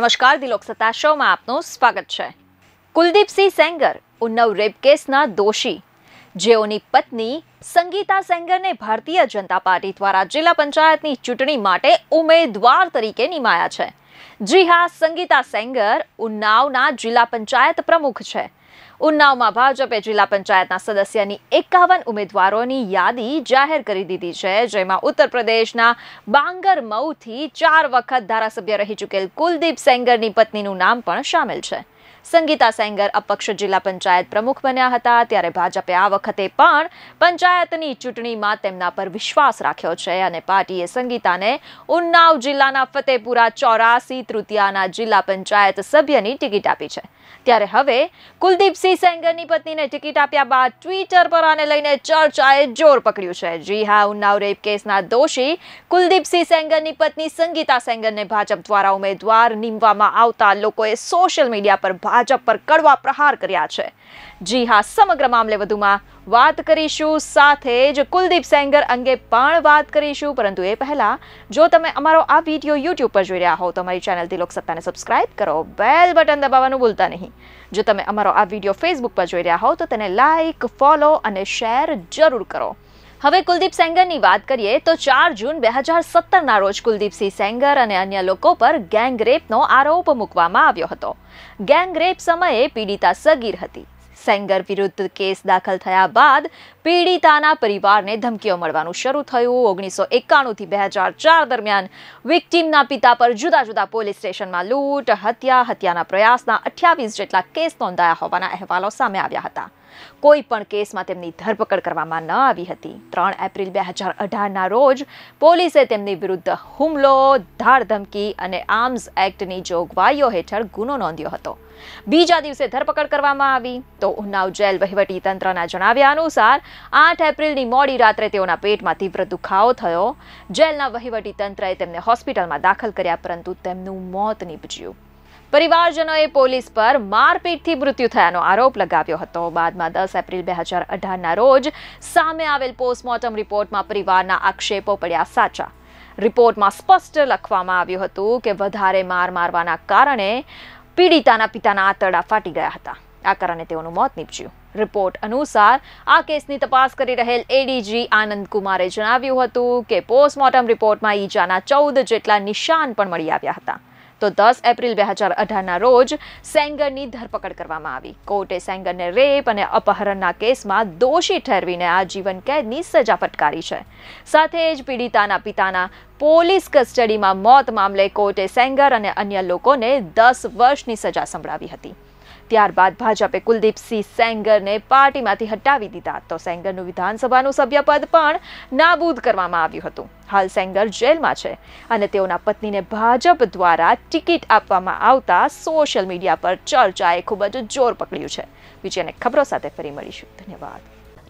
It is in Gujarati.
નમસ્કાર ધી લોકસત્તા શોમાં આપનું સ્વાગત છે કુલદીપસિંહ સેંગર ઉન્નવ રેપ કેસના દોષી જેઓની પત્ની સંગીતા સેંગરને ભારતીય જનતા પાર્ટી દ્વારા જિલ્લા પંચાયતની ચૂંટણી માટે ઉમેદવાર તરીકે નિમાયા છે જી હા સંગીતા સેંગર ઉન્નાવના જિલ્લા પંચાયત પ્રમુખ છે ઉન્નાવમાં ભાજપે જિલ્લા પંચાયતના સદસ્યની એકાવન ઉમેદવારોની યાદી જાહેર કરી દીધી છે જેમાં ઉત્તર પ્રદેશના બાંગરમઉથી ચાર વખત ધારાસભ્ય રહી ચૂકેલ કુલદીપ સેંગરની પત્નીનું નામ પણ સામેલ છે સંગીતા સેંગર અપક્ષ જિલ્લા પંચાયત પ્રમુખ બન્યા હતા ત્યારે ભાજપે આ વખતે પણ પંચાયતની ચૂંટણીમાં તેમના પર વિશ્વાસ રાખ્યો છે અને પાર્ટીએ સંગીતાને ઉન્નાવ જિલ્લાના ફતેપુરા ચોરાસી તૃતીયાના જિલ્લા પંચાયત સભ્યની ટિકિટ આપી છે ત્યારે હવે કુલદીપસિંહ સેંગરની પત્નીને ટિકિટ આપ્યા બાદ ટ્વિટર પર આને લઈને ચર્ચાએ જોર પકડ્યું છે જી હા ઉન્નાવ રેપ કેસના દોષી કુલદીપસિંહ સેંગરની પત્ની સંગીતા સેંગરને ભાજપ દ્વારા ઉમેદવાર નીમવામાં આવતા લોકોએ સોશિયલ મીડિયા પર ભાજપ પર કડવા પ્રહાર કર્યા છે જી હા સમગ્ર મામલે વધુમાં વાત કરીશું સાથે જ કુલદીપ સેંગર અંગે પણ વાત કરીશું પરંતુ એ પહેલાં જો તમે અમારો આ વિડીયો યુટ્યુબ પર જોઈ રહ્યા હો તો અમારી ચેનલ દિલોક સત્તાને સબસ્ક્રાઇબ કરો બેલ બટન દબાવવાનું ભૂલતા નહીં જો તમે અમારો આ વિડીયો ફેસબુક પર જોઈ રહ્યા હો તો તેને લાઇક ફોલો અને શેર જરૂર કરો હવે કુલદીપ સેંગરની વાત કરીએ તો ચાર જૂન બે હજાર સત્તરના રોજ કુલદીપસિંહ સેંગર અને અન્ય લોકો પર ગેંગરેપનો આરોપ મૂકવામાં આવ્યો હતો ગેંગરેપ સમયે પીડિતા સગીર હતી સેંગર વિરુદ્ધ કેસ દાખલ થયા બાદ પીડિતાના પરિવારને ધમકીઓ મળવાનું શરૂ થયું ઓગણીસો એકાણુંથી બે હજાર ચાર દરમિયાન વિક્ટીમના પિતા પર જુદા જુદા પોલીસ સ્ટેશનમાં લૂંટ હત્યા હત્યાના પ્રયાસના અઠ્યાવીસ જેટલા કેસ નોંધાયા હોવાના અહેવાલો સામે આવ્યા હતા કોઈ પણ કેસમાં તેમની ધરપકડ કરવામાં ન આવી હતી ત્રણ એપ્રિલ બે હજાર અઢારના રોજ પોલીસે તેમની વિરુદ્ધ હુમલો ધાડધમકી અને આર્મ્સ એક્ટની જોગવાઈઓ હેઠળ ગુનો નોંધ્યો હતો બીજા દિવસે ધરપકડ કરવામાં આવી તો ઉન્નાવ જેલ વહીવટી તંત્રના જણાવ્યા અનુસાર આઠ એપ્રિલની મોડી રાત્રે તેઓના પેટમાં તીવ્ર દુખાવો થયો જેલના વહીવટી તંત્રએ તેમને હોસ્પિટલમાં દાખલ કર્યા પરંતુ તેમનું મોત નીપજ્યું પરિવારજનોએ પોલીસ પર મારપીટથી મૃત્યુ થયાનો આરોપ લગાવ્યો હતો બાદમાં દસ એપ્રિલ બે હજાર અઢારના રોજ સામે આવેલ પોસ્ટમોર્ટમ રિપોર્ટમાં પરિવારના આક્ષેપો પડ્યા સાચા રિપોર્ટમાં સ્પષ્ટ લખવામાં આવ્યું હતું કે વધારે માર મારવાના કારણે પીડિતાના પિતાના આંતરડા ફાટી ગયા હતા આ કારણે તેઓનું મોત નીપજ્યું રિપોર્ટ અનુસાર આ કેસની તપાસ કરી રહેલ એડીજી આનંદ કુમારે જણાવ્યું હતું કે પોસ્ટમોર્ટમ રિપોર્ટમાં ઈજાના ચૌદ જેટલા નિશાન પણ મળી આવ્યા હતા તો દસ એપ્રિલ બે હજાર અઢારના રોજ સેંગરની ધરપકડ કરવામાં આવી કોર્ટે સેંગરને રેપ અને અપહરણના કેસમાં દોષી ઠેરવીને આજીવન કેદની સજા ફટકારી છે સાથે જ પીડિતાના પિતાના પોલીસ કસ્ટડીમાં મોત મામલે કોર્ટે સેંગર અને અન્ય લોકોને દસ વર્ષની સજા સંભળાવી હતી ત્યારબાદ ભાજપે કુલદીપસિંહ સેંગરને પાર્ટીમાંથી હટાવી દીધા તો સેંગરનું વિધાનસભાનું સભ્યપદ પણ નાબૂદ કરવામાં આવ્યું હતું હાલ સેંગર જેલમાં છે અને તેઓના પત્નીને ભાજપ દ્વારા ટિકિટ આપવામાં આવતા સોશિયલ મીડિયા પર ચર્ચાએ ખૂબ જ જોર પકડ્યું છે બીજી અનેક ખબરો સાથે ફરી મળીશું ધન્યવાદ